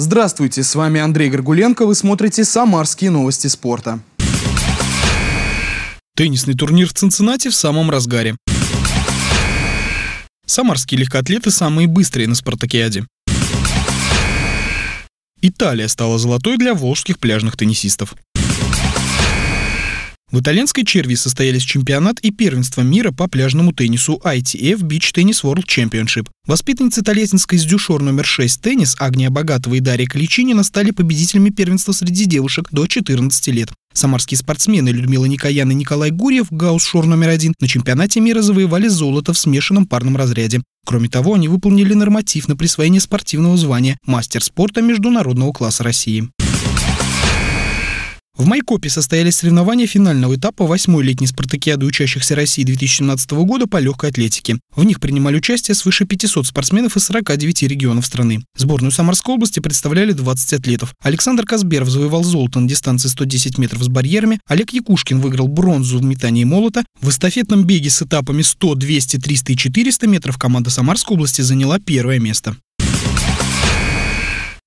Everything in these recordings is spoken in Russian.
Здравствуйте, с вами Андрей Горгуленко, вы смотрите «Самарские новости спорта». Теннисный турнир в Цинциннати в самом разгаре. Самарские легкоатлеты самые быстрые на спартакиаде. Италия стала золотой для волжских пляжных теннисистов. В итальянской черви состоялись чемпионат и первенство мира по пляжному теннису ITF Beach Tennis World Championship. Воспитанницы Тольяттинской с номер 6 теннис Агния Богатова и Дарья Кличинина стали победителями первенства среди девушек до 14 лет. Самарские спортсмены Людмила Никоян и Николай Гурьев, гаусшор номер один, на чемпионате мира завоевали золото в смешанном парном разряде. Кроме того, они выполнили норматив на присвоение спортивного звания «Мастер спорта международного класса России». В Майкопе состоялись соревнования финального этапа восьмой летней спартакиады учащихся России 2017 года по легкой атлетике. В них принимали участие свыше 500 спортсменов из 49 регионов страны. Сборную Самарской области представляли 20 атлетов. Александр Казберов завоевал золото на дистанции 110 метров с барьерами, Олег Якушкин выиграл бронзу в метании молота. В эстафетном беге с этапами 100, 200, 300 и 400 метров команда Самарской области заняла первое место.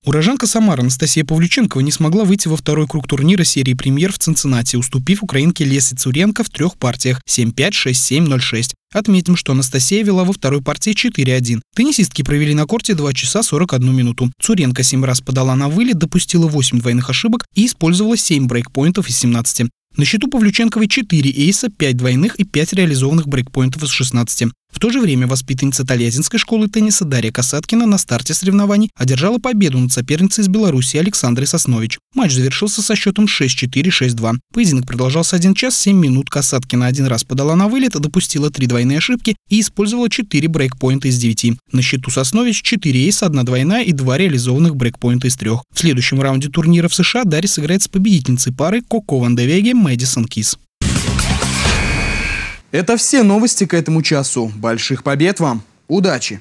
Уроженка Самары Анастасия Павлюченкова не смогла выйти во второй круг турнира серии «Премьер» в Цинциннати, уступив украинке Лесе Цуренко в трех партиях 7-5, 6-7, 0-6. Отметим, что Анастасия вела во второй партии 4-1. Теннисистки провели на корте 2 часа 41 минуту. Цуренко 7 раз подала на вылет, допустила 8 двойных ошибок и использовала 7 брейкпоинтов из 17. На счету Павлюченковой 4 эйса, 5 двойных и 5 реализованных брейкпоинтов из 16 то же время воспитанница Тольяттинской школы тенниса Дарья Касаткина на старте соревнований одержала победу над соперницей из Беларуси Александрой Соснович. Матч завершился со счетом 6-4-6-2. Поединок продолжался 1 час 7 минут. Касаткина один раз подала на вылет, допустила три двойные ошибки и использовала 4 брейкпоинта из 9. На счету Соснович 4 эйса, 1 двойная и 2 реализованных брейкпоинта из 3. В следующем раунде турнира в США Дарья сыграет с победительницей пары Коко Вандевеге Мэдисон Кис. Это все новости к этому часу. Больших побед вам. Удачи!